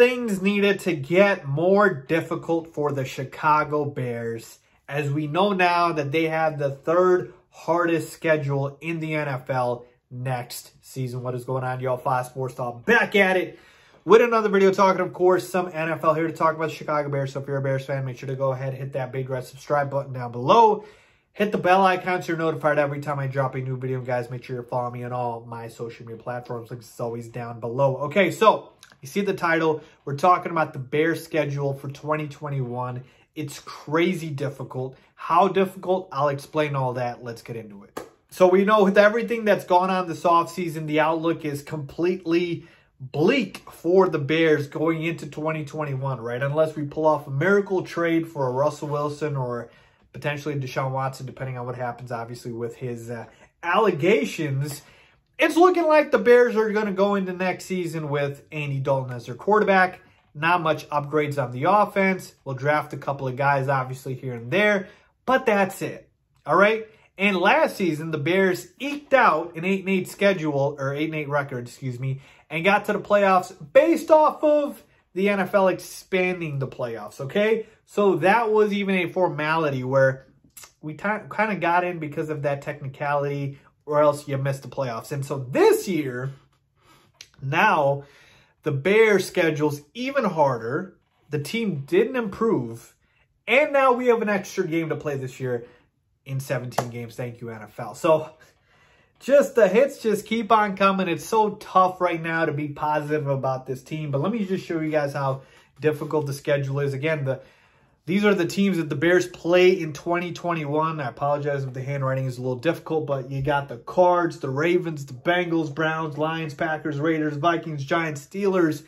things needed to get more difficult for the Chicago Bears, as we know now that they have the third hardest schedule in the NFL next season. What is going on, y'all? Five Sports Talk back at it with another video talking, of course, some NFL here to talk about the Chicago Bears. So if you're a Bears fan, make sure to go and hit that big red subscribe button down below. Hit the bell icon so you're notified every time I drop a new video. Guys, make sure you're following me on all my social media platforms. Links is always down below. Okay, so you see the title. We're talking about the Bear schedule for 2021. It's crazy difficult. How difficult? I'll explain all that. Let's get into it. So we know with everything that's gone on this offseason, the outlook is completely bleak for the Bears going into 2021, right? Unless we pull off a miracle trade for a Russell Wilson or – potentially Deshaun Watson, depending on what happens, obviously, with his uh, allegations. It's looking like the Bears are going to go into next season with Andy Dalton as their quarterback. Not much upgrades on the offense. We'll draft a couple of guys, obviously, here and there, but that's it. All right? And last season, the Bears eked out an 8-8 schedule, or 8-8 record, excuse me, and got to the playoffs based off of the NFL expanding the playoffs, okay? So that was even a formality where we kind of got in because of that technicality or else you missed the playoffs. And so this year, now the Bears schedule's even harder. The team didn't improve. And now we have an extra game to play this year in 17 games. Thank you, NFL. So just the hits just keep on coming. It's so tough right now to be positive about this team. But let me just show you guys how difficult the schedule is. Again, the these are the teams that the Bears play in 2021. I apologize if the handwriting is a little difficult, but you got the Cards, the Ravens, the Bengals, Browns, Lions, Packers, Raiders, Vikings, Giants, Steelers,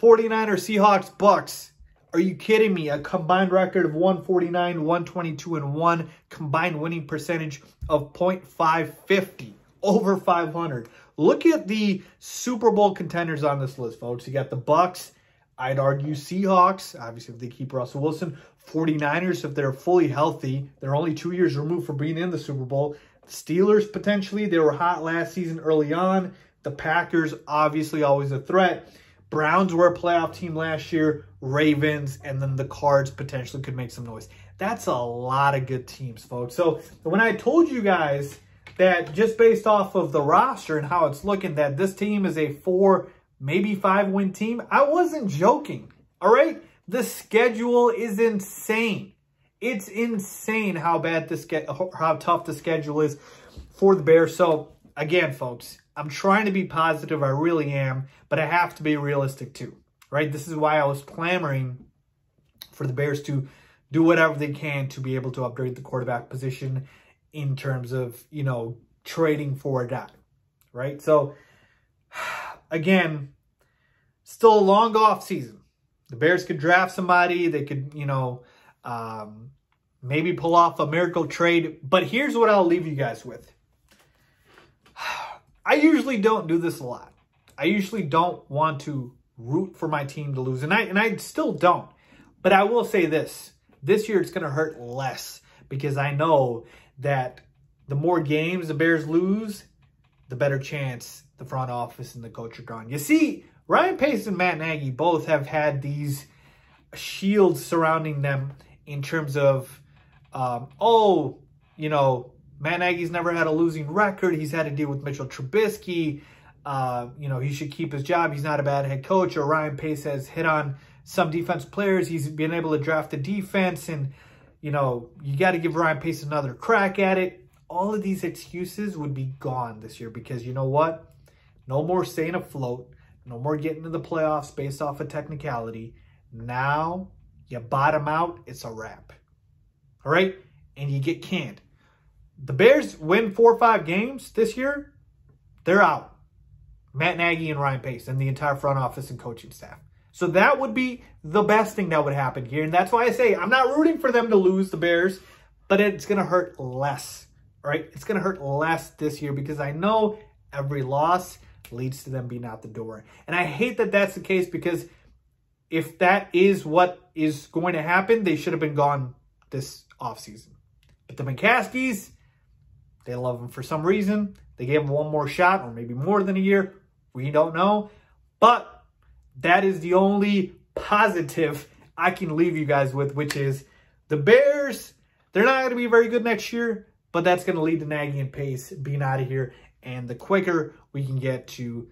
49ers, Seahawks, Bucks. Are you kidding me? A combined record of 149, 122, and 1. Combined winning percentage of 0.550 over 500. Look at the Super Bowl contenders on this list, folks. You got the Bucks. I'd argue Seahawks, obviously, if they keep Russell Wilson. 49ers, if they're fully healthy. They're only two years removed from being in the Super Bowl. The Steelers, potentially. They were hot last season early on. The Packers, obviously, always a threat. Browns were a playoff team last year. Ravens, and then the Cards potentially could make some noise. That's a lot of good teams, folks. So when I told you guys – that just based off of the roster and how it's looking, that this team is a four, maybe five win team. I wasn't joking. All right. The schedule is insane. It's insane how bad this get, how tough the schedule is for the Bears. So again, folks, I'm trying to be positive. I really am, but I have to be realistic too, right? This is why I was clamoring for the Bears to do whatever they can to be able to upgrade the quarterback position in terms of, you know, trading for that, right? So, again, still a long off season. The Bears could draft somebody. They could, you know, um, maybe pull off a miracle trade. But here's what I'll leave you guys with. I usually don't do this a lot. I usually don't want to root for my team to lose, and I and I still don't. But I will say this: this year it's going to hurt less because I know that the more games the Bears lose, the better chance the front office and the coach are gone. You see, Ryan Pace and Matt Nagy both have had these shields surrounding them in terms of, um, oh, you know, Matt Nagy's never had a losing record. He's had to deal with Mitchell Trubisky. Uh, you know, he should keep his job. He's not a bad head coach. Or Ryan Pace has hit on some defense players. He's been able to draft the defense and you know, you got to give Ryan Pace another crack at it. All of these excuses would be gone this year because you know what? No more staying afloat. No more getting to the playoffs based off of technicality. Now you bottom out, it's a wrap. All right? And you get canned. The Bears win four or five games this year, they're out. Matt Nagy and Ryan Pace and the entire front office and coaching staff. So that would be the best thing that would happen here. And that's why I say I'm not rooting for them to lose the Bears, but it's going to hurt less, right? It's going to hurt less this year because I know every loss leads to them being out the door. And I hate that that's the case because if that is what is going to happen, they should have been gone this offseason. But the McCaskies, they love him for some reason. They gave him one more shot or maybe more than a year. We don't know. But that is the only positive I can leave you guys with, which is the Bears, they're not going to be very good next year, but that's going to lead to Nagy and Pace being out of here. And the quicker we can get to,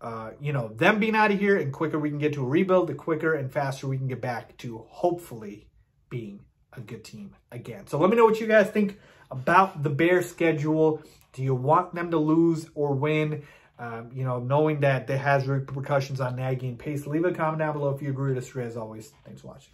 uh, you know, them being out of here and quicker we can get to a rebuild, the quicker and faster we can get back to hopefully being a good team again. So let me know what you guys think about the Bears schedule. Do you want them to lose or win? Um, you know, knowing that that has repercussions on nagging pace. Leave a comment down below if you agree with this as always. Thanks for watching.